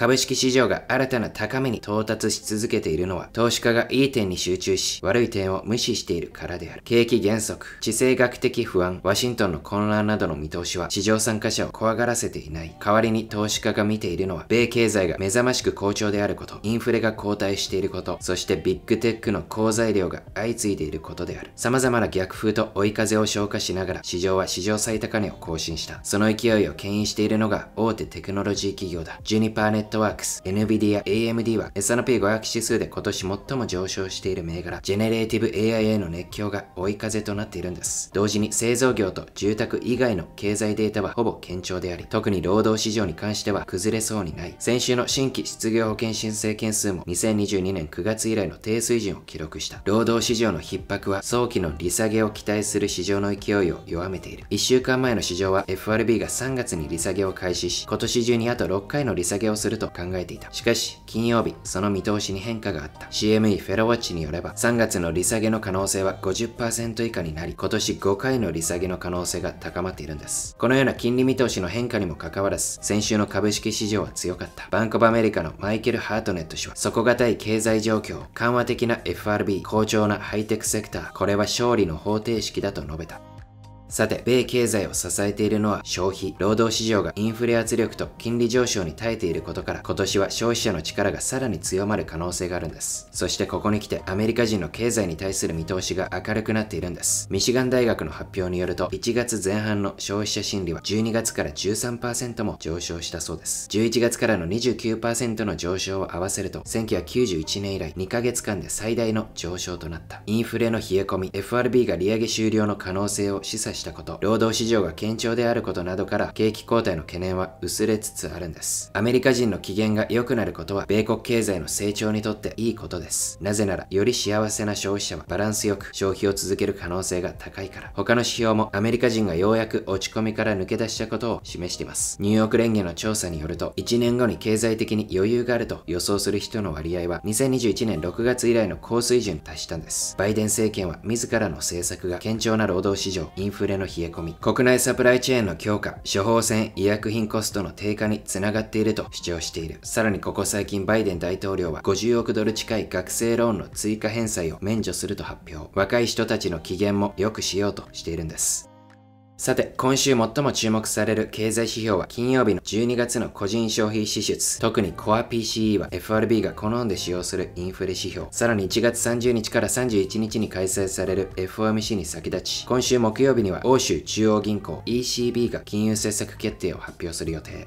株式市場が新たな高めに到達し続けているのは、投資家がいい点に集中し、悪い点を無視しているからである。景気減速、地政学的不安、ワシントンの混乱などの見通しは、市場参加者を怖がらせていない。代わりに投資家が見ているのは、米経済が目覚ましく好調であること、インフレが後退していること、そしてビッグテックの好材料が相次いでいることである。様々な逆風と追い風を消化しながら、市場は史上最高値を更新した。その勢いを牽引しているのが大手テクノロジー企業だ。ジュニパーネット n e t w o r NVIDIA、AMD は S&P500 指数で今年最も上昇している銘柄、ジェネレーティブ AI への熱狂が追い風となっているんです。同時に製造業と住宅以外の経済データはほぼ堅調であり、特に労働市場に関しては崩れそうにない。先週の新規失業保険申請件数も2022年9月以来の低水準を記録した。労働市場の逼迫は早期の利下げを期待する市場の勢いを弱めている。1週間前の市場は FRB が3月に利下げを開始し、今年中にあと6回の利下げをすると考えていた。しかし、金曜日、その見通しに変化があった。CME フェロウォッチによれば、3月の利下げの可能性は50%以下になり、今年5回の利下げの可能性が高まっているんです。このような金利見通しの変化にもかかわらず、先週の株式市場は強かった。バンコブアメリカのマイケル・ハートネット氏は、底堅い経済状況、緩和的な FRB、好調なハイテクセクター、これは勝利の方程式だと述べた。さて、米経済を支えているのは消費。労働市場がインフレ圧力と金利上昇に耐えていることから、今年は消費者の力がさらに強まる可能性があるんです。そしてここに来て、アメリカ人の経済に対する見通しが明るくなっているんです。ミシガン大学の発表によると、1月前半の消費者心理は12月から13%も上昇したそうです。11月からの29%の上昇を合わせると、1991年以来2ヶ月間で最大の上昇となった。インフレの冷え込み、FRB が利上げ終了の可能性を示唆ししたこと、労働市場が堅調であることなどから景気後退の懸念は薄れつつあるんです。アメリカ人の機嫌が良くなることは米国経済の成長にとっていいことです。なぜなら、より幸せな消費者はバランスよく消費を続ける可能性が高いから。他の指標もアメリカ人がようやく落ち込みから抜け出したことを示しています。ニューヨーク連議の調査によると、1年後に経済的に余裕があると予想する人の割合は2021年6月以来の高水準に達したんです。バイデン政権は自らの政策が堅調な労働市場、インフレれの冷え込み、国内サプライチェーンの強化、処方箋、医薬品コストの低下につながっていると主張している。さらにここ最近バイデン大統領は50億ドル近い学生ローンの追加返済を免除すると発表。若い人たちの機嫌も良くしようとしているんです。さて、今週最も注目される経済指標は金曜日の12月の個人消費支出。特にコア PCE は FRB が好んで使用するインフレ指標。さらに1月30日から31日に開催される FOMC に先立ち、今週木曜日には欧州中央銀行 ECB が金融政策決定を発表する予定。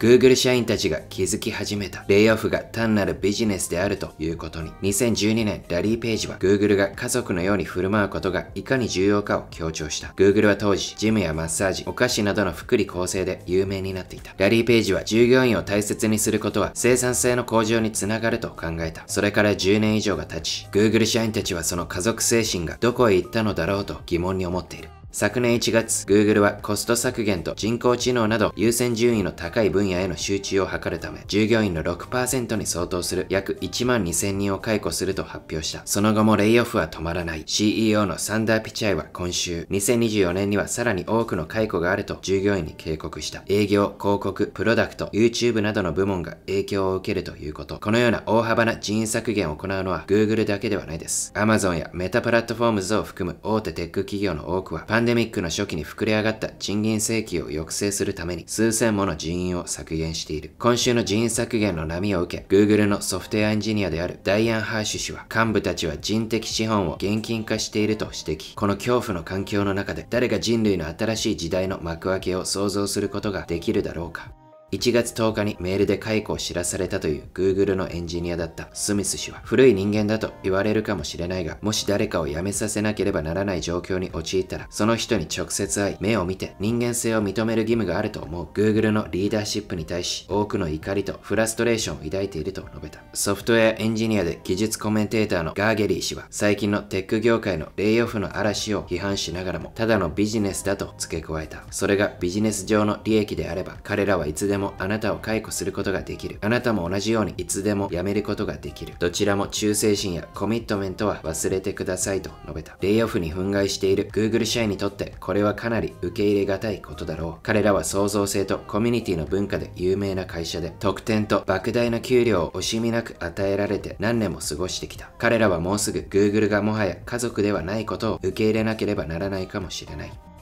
Google 社員たちが気づき始めたレイオフが単なるビジネスであるということに2012年ラリー・ページは Google が家族のように振る舞うことがいかに重要かを強調した Google は当時ジムやマッサージお菓子などの福利厚生で有名になっていたラリー・ページは従業員を大切にすることは生産性の向上につながると考えたそれから10年以上が経ち Google 社員たちはその家族精神がどこへ行ったのだろうと疑問に思っている昨年1月、Google はコスト削減と人工知能など優先順位の高い分野への集中を図るため、従業員の6%に相当する約1万2000人を解雇すると発表した。その後もレイオフは止まらない。CEO のサンダー・ピチャイは今週、2024年にはさらに多くの解雇があると従業員に警告した。営業、広告、プロダクト、YouTube などの部門が影響を受けるということ。このような大幅な人員削減を行うのは Google だけではないです。Amazon やメタプラットフォームズを含む大手テック企業の多くは、ンデミックの初期に膨れ上がった賃金請求を抑制するために数千もの人員を削減している。今週の人員削減の波を受け、Google のソフトウェアエンジニアであるダイアン・ハーシュ氏は、幹部たちは人的資本を現金化していると指摘。この恐怖の環境の中で、誰が人類の新しい時代の幕開けを想像することができるだろうか。1月10日にメールで解雇を知らされたという Google のエンジニアだったスミス氏は古い人間だと言われるかもしれないが、もし誰かを辞めさせなければならない状況に陥ったら、その人に直接会い、目を見て人間性を認める義務があると思う Google のリーダーシップに対し多くの怒りとフラストレーションを抱いていると述べた。ソフトウェアエンジニアで技術コメンテーターのガーゲリー氏は最近のテック業界のレイオフの嵐を批判しながらも、ただのビジネスだと付け加えた。それがビジネス上の利益であれば、彼らはいつでももあなたを解雇することができる。あなたも同じようにいつでも辞めることができる。どちらも忠誠心やコミットメントは忘れてくださいと述べた。レイオフに憤慨している Google 社員にとってこれはかなり受け入れがたいことだろう。彼らは創造性とコミュニティの文化で有名な会社で、特典と莫大な給料を惜しみなく与えられて何年も過ごしてきた。彼らはもうすぐ Google がもはや家族ではないことを受け入れなければならないかもしれない。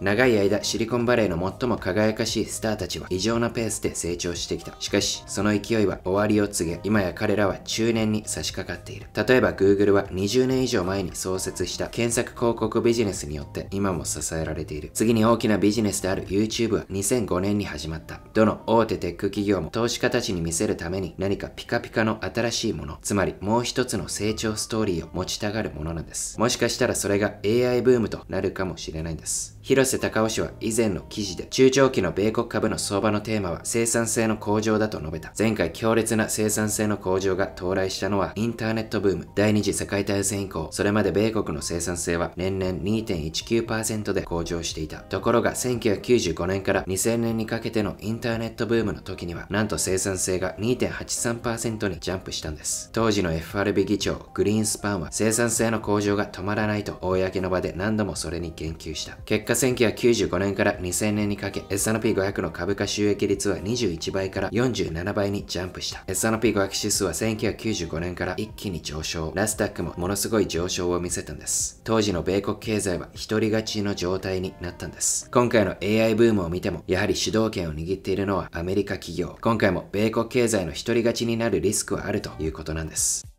長い間、シリコンバレーの最も輝かしいスターたちは異常なペースで成長してきた。しかし、その勢いは終わりを告げ、今や彼らは中年に差し掛かっている。例えば Google は20年以上前に創設した検索広告ビジネスによって今も支えられている。次に大きなビジネスである YouTube は2005年に始まった。どの大手テック企業も投資家たちに見せるために何かピカピカの新しいもの、つまりもう一つの成長ストーリーを持ちたがるものなんです。もしかしたらそれが AI ブームとなるかもしれないんです。広瀬隆夫氏は以前の記事で中長期の米国株の相場のテーマは生産性の向上だと述べた。前回強烈な生産性の向上が到来したのはインターネットブーム、第二次世界大戦以降、それまで米国の生産性は年々2.19%で向上していた。ところが1995年から2000年にかけてのインターネットブームの時には、なんと生産性が2.83%にジャンプしたんです。当時の FRB 議長、グリーンスパンは生産性の向上が止まらないと公の場で何度もそれに言及した。結果1995年から2000年にかけ S&P500 の株価収益率は21倍から47倍にジャンプした。S&P500 指数は1995年から一気に上昇。ナスダックもものすごい上昇を見せたんです。当時の米国経済は独り勝ちの状態になったんです。今回の AI ブームを見ても、やはり主導権を握っているのはアメリカ企業。今回も米国経済の独り勝ちになるリスクはあるということなんです。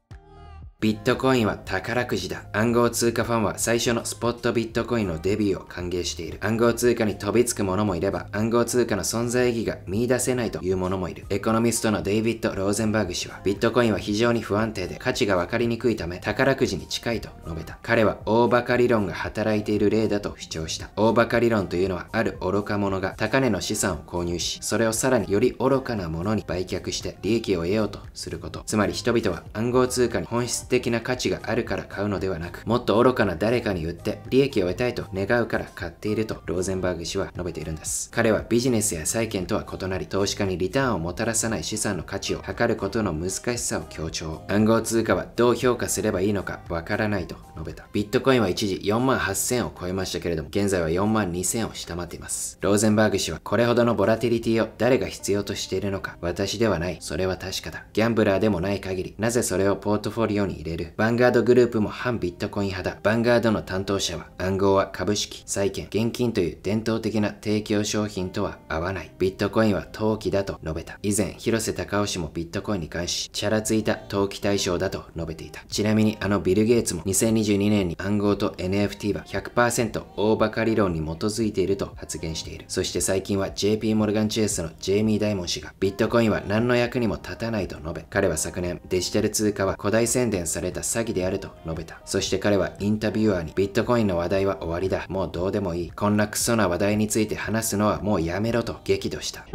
ビットコインは宝くじだ。暗号通貨ファンは最初のスポットビットコインのデビューを歓迎している。暗号通貨に飛びつく者もいれば、暗号通貨の存在意義が見出せないという者もいる。エコノミストのデイビッド・ローゼンバーグ氏は、ビットコインは非常に不安定で価値がわかりにくいため、宝くじに近いと述べた。彼は大バカ理論が働いている例だと主張した。大バカ理論というのは、ある愚か者が高値の資産を購入し、それをさらにより愚かなものに売却して利益を得ようとすること。つまり人々は暗号通貨に本質的な価値があるから買うのではなく、もっと愚かな誰かに売って利益を得たいと願うから買っているとローゼンバーグ氏は述べているんです。彼はビジネスや債券とは異なり、投資家にリターンをもたらさない資産の価値を測ることの難しさを強調。暗号通貨はどう評価すればいいのかわからないと述べた。ビットコインは一時4万8000を超えましたけれども、現在は4万2000を下回っています。ローゼンバーグ氏はこれほどのボラティリティを誰が必要としているのか、私ではない、それは確かだ。ギャンブラーでもない限り、なぜそれをポートフォリオに入れる。ヴァンガードグループも反ビットコイン派だ。ヴァンガードの担当者は、暗号は株式、債券、現金という伝統的な提供商品とは合わない。ビットコインは投機だと述べた。以前、広瀬隆雄氏もビットコインに関し、チャラついた投機対象だと述べていた。ちなみに、あのビル・ゲイツも2022年に暗号と NFT は100%大バカ理論に基づいていると発言している。そして最近は JP モルガン・チェイスのジェイミー・ダイモン氏が、ビットコインは何の役にも立たないと述べ、彼は昨年、デジタル通貨は古代宣伝された詐欺であると述べた。そして彼はインタビュアーにビットコインの話題は終わりだ。もうどうでもいい。こんなクソな話題について話すのはもうやめろと激怒した。